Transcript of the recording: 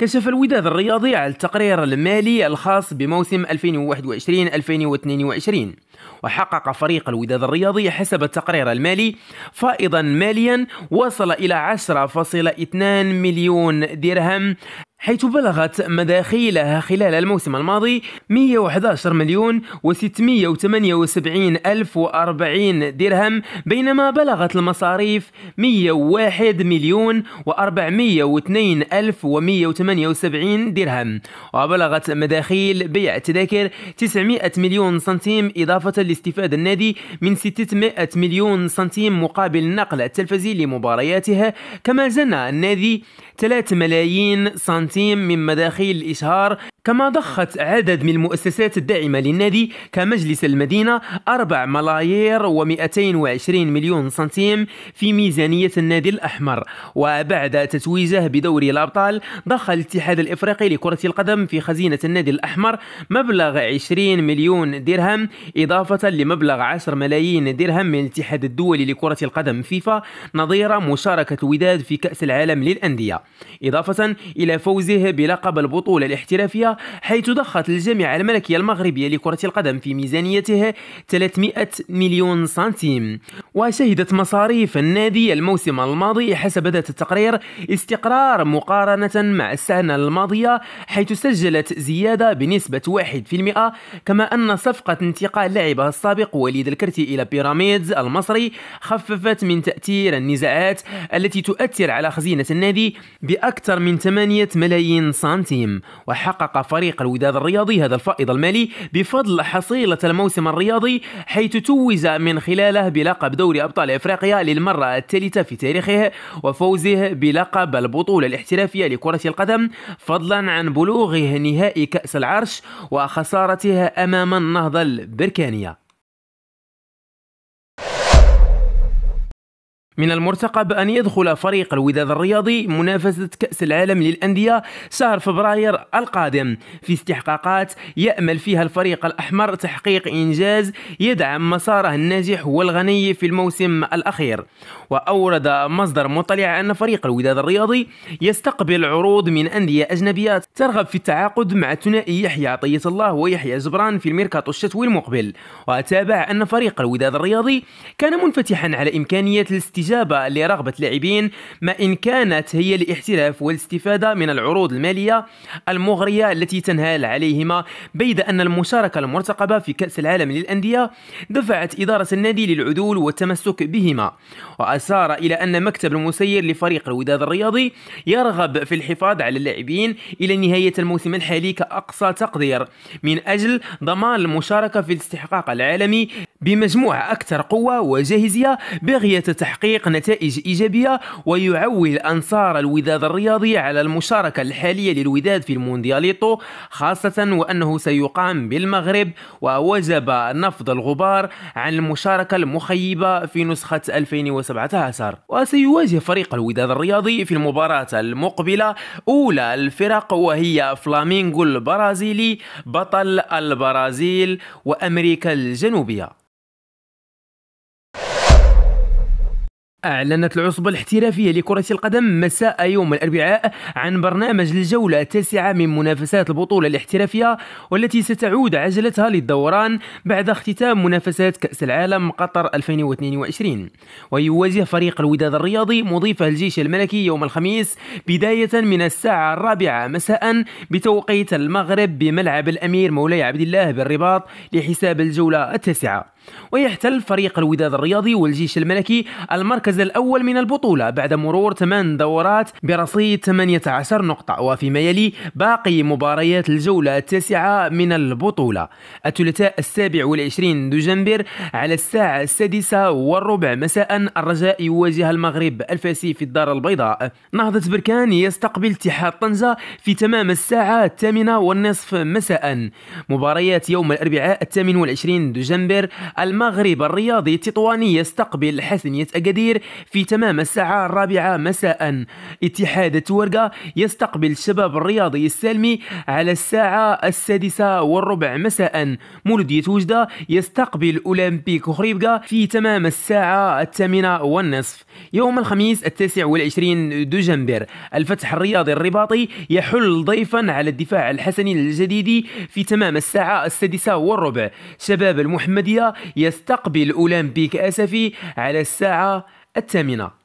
كشف الوداد الرياضي على التقرير المالي الخاص بموسم 2021-2022 وحقق فريق الوداد الرياضي حسب التقرير المالي فائضا ماليا وصل إلى 10.2 مليون درهم حيث بلغت مداخيلها خلال الموسم الماضي 111 مليون و678 ألف و40 درهم بينما بلغت المصاريف 101 مليون و402 ألف و178 درهم وبلغت مداخيل بيع التذاكر 900 مليون سنتيم إضافة لاستفادة النادي من 600 مليون سنتيم مقابل النقل التلفزي لمبارياتها كما زنى النادي 3 ملايين سنتيم من مداخيل الإشهار كما ضخت عدد من المؤسسات الداعمة للنادي كمجلس المدينة 4 ملايير و220 مليون سنتيم في ميزانية النادي الأحمر وبعد تتويجه بدوري الأبطال ضخ الاتحاد الإفريقي لكرة القدم في خزينة النادي الأحمر مبلغ 20 مليون درهم إضافة لمبلغ 10 ملايين درهم من الاتحاد الدولي لكرة القدم فيفا نظير مشاركة وداد في كأس العالم للأندية إضافة إلى فوزه بلقب البطولة الاحترافية حيث ضخت الجامعة الملكية المغربية لكرة القدم في ميزانيتها 300 مليون سنتيم وشهدت مصاريف النادي الموسم الماضي حسب ذات التقرير استقرار مقارنة مع السنة الماضية حيث سجلت زيادة بنسبة 1% كما أن صفقة انتقال لاعبها السابق وليد الكرتي إلى بيراميدز المصري خففت من تأثير النزاعات التي تؤثر على خزينة النادي بأكثر من 8 ملايين سنتيم وحقق فريق الوداد الرياضي هذا الفائض المالي بفضل حصيلة الموسم الرياضي حيث توج من خلاله بلقب دوري أبطال إفريقيا للمرة الثالثة في تاريخه وفوزه بلقب البطولة الاحترافية لكرة القدم فضلا عن بلوغه نهائي كأس العرش وخسارته أمام النهضة البركانية من المرتقب أن يدخل فريق الوداد الرياضي منافسة كأس العالم للأندية شهر فبراير القادم في استحقاقات يأمل فيها الفريق الأحمر تحقيق إنجاز يدعم مساره الناجح والغني في الموسم الأخير وأورد مصدر مطلع أن فريق الوداد الرياضي يستقبل عروض من أندية أجنبية ترغب في التعاقد مع ثنائي يحيى عطية الله ويحيى جبران في الميركاتو الشتوي المقبل وأتابع أن فريق الوداد الرياضي كان منفتحا على إمكانية الاستجابة الاستجابة لرغبة لاعبين ما إن كانت هي الاحتراف والاستفادة من العروض المالية المغرية التي تنهال عليهما بيد أن المشاركة المرتقبة في كأس العالم للأندية دفعت إدارة النادي للعدول والتمسك بهما وأشار إلى أن مكتب المسير لفريق الوداد الرياضي يرغب في الحفاظ على اللاعبين إلى نهاية الموسم الحالي كأقصى تقدير من أجل ضمان المشاركة في الاستحقاق العالمي بمجموعة أكثر قوة وجاهزية بغية تحقيق تحقيق نتائج إيجابية ويعول أنصار الوداد الرياضي على المشاركة الحالية للوداد في الموندياليتو خاصة وأنه سيقام بالمغرب ووجب نفض الغبار عن المشاركة المخيبة في نسخة 2017 وسيواجه فريق الوداد الرياضي في المباراة المقبلة أولى الفرق وهي فلامينغو البرازيلي بطل البرازيل وأمريكا الجنوبية أعلنت العصبة الاحترافية لكرة القدم مساء يوم الأربعاء عن برنامج الجولة التاسعة من منافسات البطولة الاحترافية والتي ستعود عجلتها للدوران بعد اختتام منافسات كأس العالم قطر 2022 ويواجه فريق الوداد الرياضي مضيفه الجيش الملكي يوم الخميس بداية من الساعة الرابعة مساء بتوقيت المغرب بملعب الأمير مولاي عبد الله بالرباط لحساب الجولة التاسعة ويحتل فريق الوداد الرياضي والجيش الملكي المركز الأول من البطولة بعد مرور 8 دورات برصيد 18 نقطة وفيما يلي باقي مباريات الجولة التاسعة من البطولة الثلاثاء السابع والعشرين دجنبر على الساعة السادسة والربع مساء الرجاء يواجه المغرب الفاسي في الدار البيضاء نهضة بركان يستقبل اتحاد طنجة في تمام الساعة الثامنة والنصف مساء مباريات يوم الأربعاء الثامن والعشرين دجنبر المغرب الرياضي التطواني يستقبل حسنية أكادير في تمام الساعة الرابعة مساء اتحاد تورقة يستقبل الشباب الرياضي السالمي على الساعة السادسة والربع مساء مولودية وجدة يستقبل أولمبيك خريبكة في تمام الساعة الثامنة والنصف يوم الخميس التاسع والعشرين دجنبر الفتح الرياضي الرباطي يحل ضيفا على الدفاع الحسني الجديد في تمام الساعة السادسة والربع شباب المحمدية يستقبل أولمبيك أسفي على الساعة الثامنة